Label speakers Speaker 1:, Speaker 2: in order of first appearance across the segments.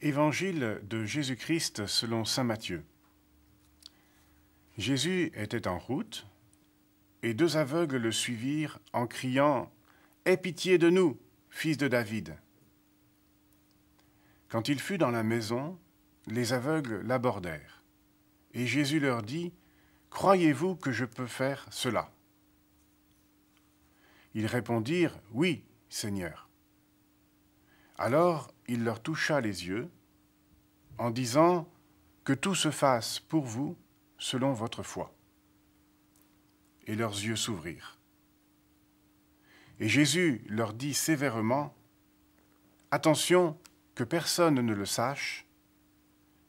Speaker 1: Évangile de Jésus-Christ selon Saint Matthieu. Jésus était en route, et deux aveugles le suivirent en criant Aie pitié de nous, fils de David. Quand il fut dans la maison, les aveugles l'abordèrent, et Jésus leur dit Croyez-vous que je peux faire cela Ils répondirent Oui, Seigneur. Alors il leur toucha les yeux, en disant Que tout se fasse pour vous selon votre foi. Et leurs yeux s'ouvrirent. Et Jésus leur dit sévèrement, Attention que personne ne le sache,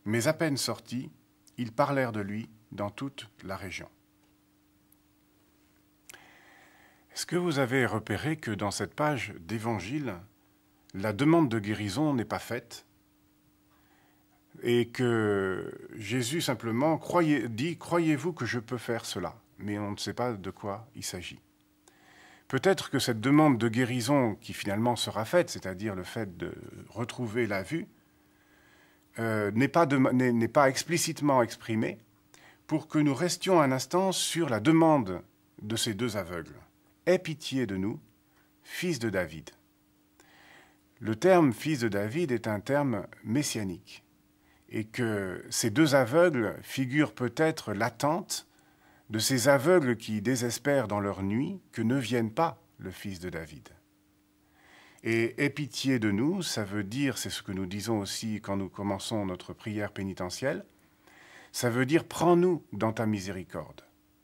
Speaker 1: mais à peine sortis, ils parlèrent de lui dans toute la région. Est-ce que vous avez repéré que dans cette page d'Évangile, la demande de guérison n'est pas faite, et que Jésus simplement dit, croyez-vous que je peux faire cela Mais on ne sait pas de quoi il s'agit. Peut-être que cette demande de guérison qui finalement sera faite, c'est-à-dire le fait de retrouver la vue, euh, n'est pas, pas, explicitement exprimée pour que nous restions un instant sur la demande de ces deux aveugles. Aie pitié de nous, fils de David. Le terme fils de David est un terme messianique et que ces deux aveugles figurent peut-être l'attente de ces aveugles qui désespèrent dans leur nuit que ne vienne pas le fils de David. Et aie pitié de nous, ça veut dire, c'est ce que nous disons aussi quand nous commençons notre prière pénitentielle, ça veut dire prends-nous dans ta miséricorde,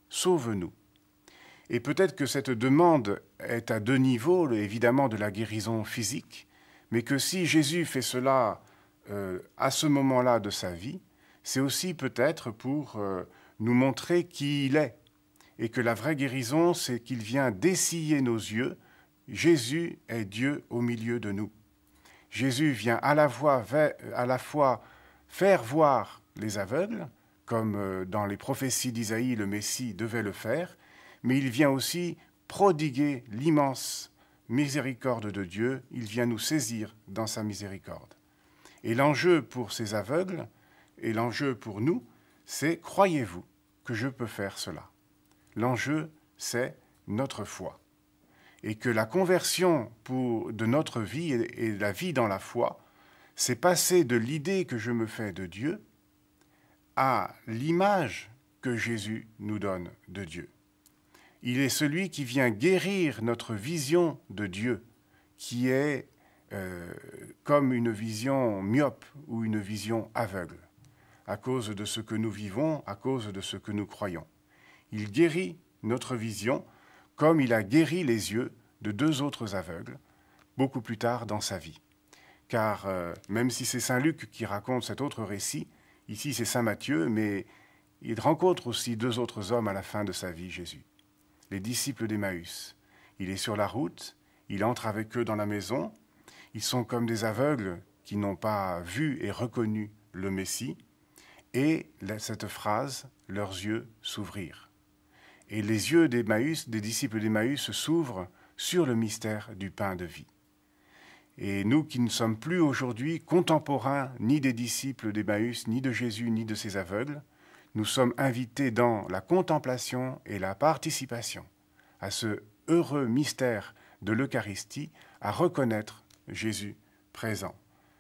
Speaker 1: sauve-nous. Et peut-être que cette demande est à deux niveaux, évidemment de la guérison physique, mais que si Jésus fait cela euh, à ce moment-là de sa vie, c'est aussi peut-être pour euh, nous montrer qui il est. Et que la vraie guérison, c'est qu'il vient dessiller nos yeux. Jésus est Dieu au milieu de nous. Jésus vient à la euh, fois faire voir les aveugles, comme dans les prophéties d'Isaïe, le Messie devait le faire, mais il vient aussi prodiguer l'immense miséricorde de Dieu, il vient nous saisir dans sa miséricorde. Et l'enjeu pour ces aveugles, et l'enjeu pour nous, c'est croyez-vous que je peux faire cela L'enjeu, c'est notre foi. Et que la conversion pour, de notre vie et, et la vie dans la foi, c'est passer de l'idée que je me fais de Dieu à l'image que Jésus nous donne de Dieu. Il est celui qui vient guérir notre vision de Dieu, qui est euh, comme une vision myope ou une vision aveugle, à cause de ce que nous vivons, à cause de ce que nous croyons. Il guérit notre vision comme il a guéri les yeux de deux autres aveugles, beaucoup plus tard dans sa vie. Car euh, même si c'est Saint Luc qui raconte cet autre récit, ici c'est Saint Matthieu, mais il rencontre aussi deux autres hommes à la fin de sa vie, Jésus, les disciples d'Emmaüs. Il est sur la route, il entre avec eux dans la maison, ils sont comme des aveugles qui n'ont pas vu et reconnu le Messie, et cette phrase, leurs yeux s'ouvrirent. Et les yeux des disciples d'Emmaüs, s'ouvrent sur le mystère du pain de vie. Et nous qui ne sommes plus aujourd'hui contemporains ni des disciples d'Emmaüs, ni de Jésus, ni de ses aveugles, nous sommes invités dans la contemplation et la participation à ce heureux mystère de l'Eucharistie, à reconnaître Jésus présent.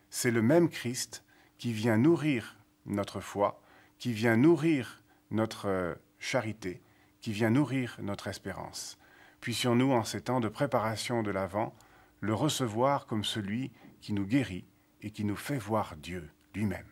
Speaker 1: C'est le même Christ qui vient nourrir notre foi, qui vient nourrir notre euh, charité, qui vient nourrir notre espérance. Puissions-nous, en ces temps de préparation de l'Avent, le recevoir comme celui qui nous guérit et qui nous fait voir Dieu lui-même.